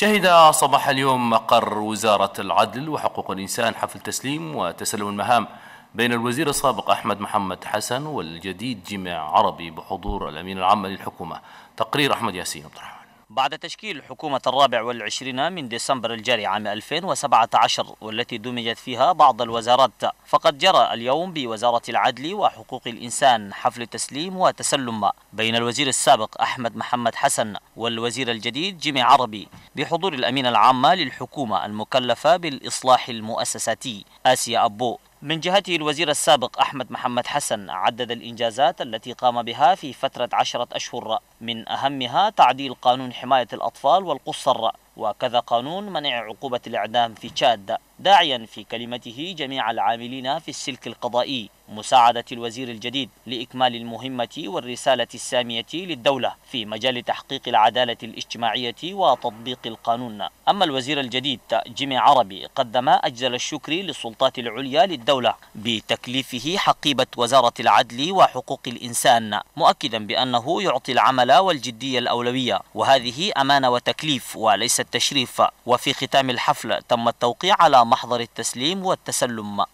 شهد صباح اليوم مقر وزارة العدل وحقوق الإنسان حفل تسليم وتسلم المهام بين الوزير السابق أحمد محمد حسن والجديد جمع عربي بحضور الأمين العام للحكومة تقرير أحمد ياسين عبد الرحمن بعد تشكيل الحكومة الرابع والعشرين من ديسمبر الجاري عام 2017 والتي دمجت فيها بعض الوزارات فقد جرى اليوم بوزارة العدل وحقوق الإنسان حفل تسليم وتسلم بين الوزير السابق أحمد محمد حسن والوزير الجديد جيمي عربي بحضور الأمين العامة للحكومة المكلفة بالإصلاح المؤسساتي آسيا أبو من جهته الوزير السابق أحمد محمد حسن عدد الإنجازات التي قام بها في فترة عشرة أشهر من أهمها تعديل قانون حماية الأطفال والقصر وكذا قانون منع عقوبة الإعدام في تشاد داعيا في كلمته جميع العاملين في السلك القضائي مساعدة الوزير الجديد لإكمال المهمة والرسالة السامية للدولة في مجال تحقيق العدالة الاجتماعية وتطبيق القانون أما الوزير الجديد جيمي عربي قدم أجزل الشكر للسلطات العليا للدولة بتكليفه حقيبة وزارة العدل وحقوق الإنسان مؤكدا بأنه يعطي العمل والجدية الأولوية وهذه أمانة وتكليف وليس التشريف وفي ختام الحفل تم التوقيع على محضر التسليم والتسلم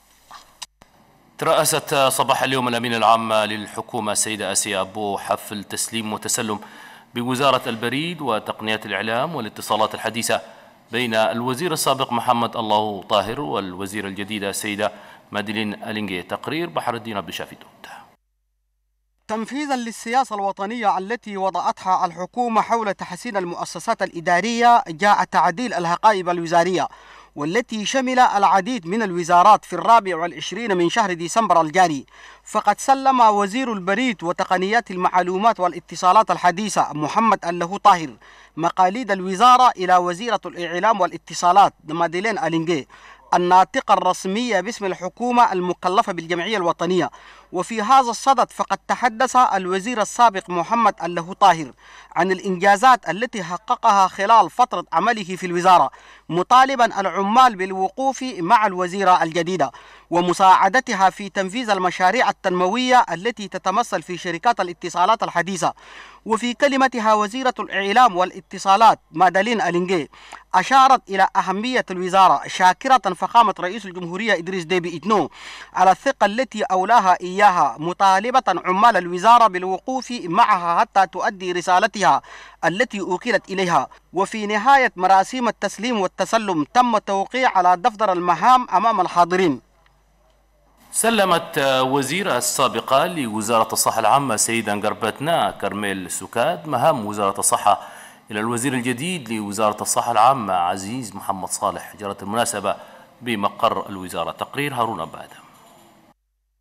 ترأست صباح اليوم الأمين العام للحكومة السيدة آسيا أبو حفل تسليم وتسلم بوزارة البريد وتقنية الإعلام والاتصالات الحديثة بين الوزير السابق محمد الله طاهر والوزيرة الجديدة السيدة مادلين ألينجي تقرير بحر الدين عبد الشافي تنفيذا للسياسة الوطنية التي وضعتها الحكومة حول تحسين المؤسسات الإدارية جاء تعديل الحقائب الوزارية والتي شمل العديد من الوزارات في الرابع والعشرين من شهر ديسمبر الجاري فقد سلم وزير البريد وتقنيات المعلومات والاتصالات الحديثة محمد الله طاهر مقاليد الوزارة إلى وزيرة الإعلام والاتصالات مادلين ألينجي الناطقة الرسمية باسم الحكومة المكلفة بالجمعية الوطنية وفي هذا الصدد فقد تحدث الوزير السابق محمد الله طاهر عن الإنجازات التي حققها خلال فترة عمله في الوزارة مطالبا العمال بالوقوف مع الوزيرة الجديدة ومساعدتها في تنفيذ المشاريع التنموية التي تتمثل في شركات الاتصالات الحديثة وفي كلمتها وزيرة الإعلام والاتصالات مادلين ألينجي أشارت إلى أهمية الوزارة شاكرة فخامة رئيس الجمهورية إدريس ديبي إدنو على الثقة التي أولاها إياه إياها مطالبة عمال الوزارة بالوقوف معها حتى تؤدي رسالتها التي أوكلت إليها وفي نهاية مراسيم التسليم والتسلم تم التوقيع على دفتر المهام أمام الحاضرين سلمت وزيرة السابقة لوزارة الصحة العامة سيدة قربتنا كرميل سكاد مهام وزارة الصحة إلى الوزير الجديد لوزارة الصحة العامة عزيز محمد صالح جرت المناسبة بمقر الوزارة تقرير هارون أبادة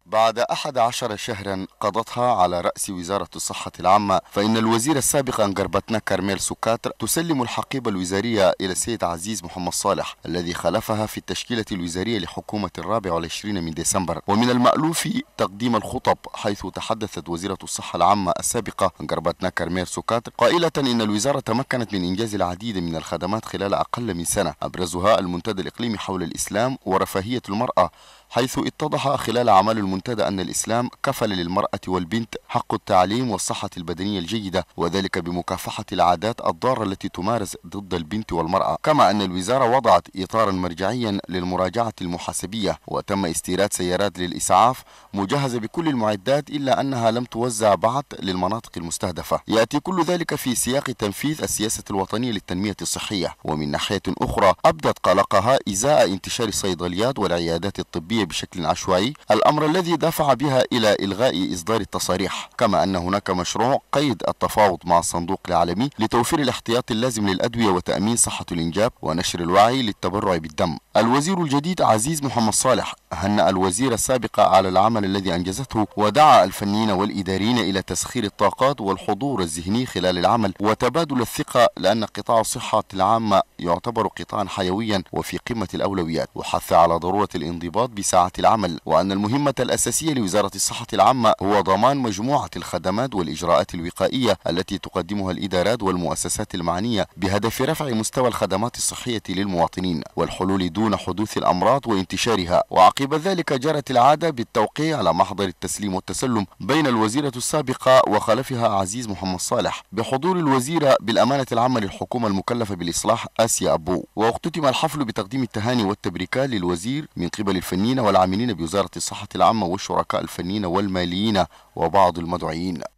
بعد أحد عشر شهرا قضتها على رأس وزارة الصحة العامة فإن الوزير السابق أنجربتنا كارميل سوكاتر تسلم الحقيبة الوزارية إلى السيد عزيز محمد صالح الذي خلفها في التشكيلة الوزارية لحكومة الرابع والعشرين من ديسمبر ومن المألوف تقديم الخطب حيث تحدثت وزيرة الصحة العامة السابقة أنجربتنا كارميل سوكاتر قائلة إن الوزارة تمكنت من إنجاز العديد من الخدمات خلال أقل من سنة أبرزها المنتدى الإقليمي حول الإسلام ورفاهية المرأة حيث اتضح خلال أعمال المنتدى أن الإسلام كفل للمرأة والبنت حق التعليم والصحة البدنية الجيدة وذلك بمكافحة العادات الضارة التي تمارس ضد البنت والمرأة كما أن الوزارة وضعت إطارا مرجعيا للمراجعة المحاسبية وتم استيراد سيارات للإسعاف مجهزة بكل المعدات إلا أنها لم توزع بعد للمناطق المستهدفة يأتي كل ذلك في سياق تنفيذ السياسة الوطنية للتنمية الصحية ومن ناحية أخرى أبدت قلقها إزاء انتشار الصيدليات والعيادات الطبية بشكل عشوائي الأمر الذي دفع بها إلى إلغاء إصدار التصاريح كما أن هناك مشروع قيد التفاوض مع الصندوق العالمي لتوفير الاحتياط اللازم للأدوية وتأمين صحة الإنجاب ونشر الوعي للتبرع بالدم الوزير الجديد عزيز محمد صالح هنأ الوزير السابق على العمل الذي أنجزته ودعا الفنيين والإداريين إلى تسخير الطاقات والحضور الذهني خلال العمل وتبادل الثقة لأن قطاع الصحة العامة يعتبر قطاعا حيويا وفي قمة الأولويات وحث على ضرورة الانضباط بسبب ساعات العمل وأن المهمة الأساسية لوزارة الصحة العامة هو ضمان مجموعة الخدمات والإجراءات الوقائية التي تقدمها الإدارات والمؤسسات المعنية بهدف رفع مستوى الخدمات الصحية للمواطنين والحلول دون حدوث الأمراض وانتشارها وعقب ذلك جرت العادة بالتوقيع على محضر التسليم والتسلم بين الوزيرة السابقة وخلفها عزيز محمد صالح بحضور الوزيرة بالأمانة العامة للحكومة المكلفة بالإصلاح آسيا أبو واختتم الحفل بتقديم التهاني والتبريكات للوزير من قبل الفنيين والعاملين بوزارة الصحة العامة والشركاء الفنيين والماليين وبعض المدعيين